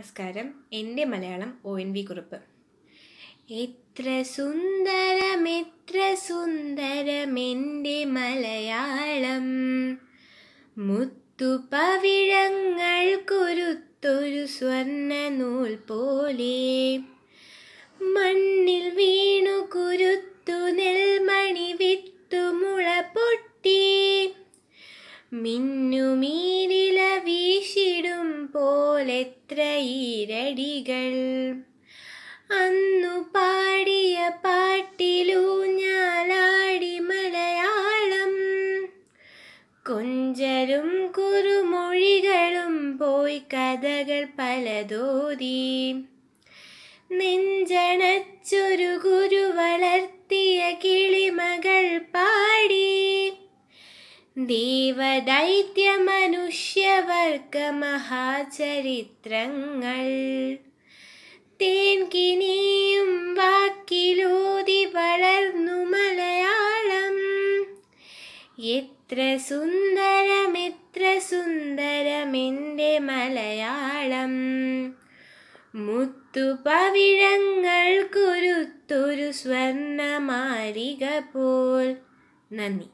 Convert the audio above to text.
നമസ്കാരം എൻ്റെ Malayalam O N V കുറിപ്പ് എത്ര സുന്ദരം എത്ര സുന്ദരം എൻ്റെ മലയാളം മുത്തുപവിഴങ്ങൾ കുരുത്തൊരു സ്വർണ്ണ നൂൽ പോലെ മണ്ണിൽ വീണു കുരുത്തു നെൽമണി വിത്തു മുള പൊട്ടി മിന്നുമീ പോലെത്ര ഈരടികൾ അന്നു പാടിയ പാട്ടിലൂ ഞാലാടി മലയാളം കൊഞ്ചലും കുറുമൊഴികളും പോയി കഥകൾ പലതോതി നെഞ്ചണച്ചൊരു ദേവദൈത്യ മനുഷ്യവർഗ മഹാചരിത്രങ്ങൾ തേൻകിനിയും വാക്കിലൂതി വളർന്നു മലയാളം എത്ര സുന്ദരം എത്ര സുന്ദരമെൻ്റെ മലയാളം മുത്തുപവിഴങ്ങൾ കുരുത്തൊരു സ്വർണ്ണമാരിക പോൽ നന്ദി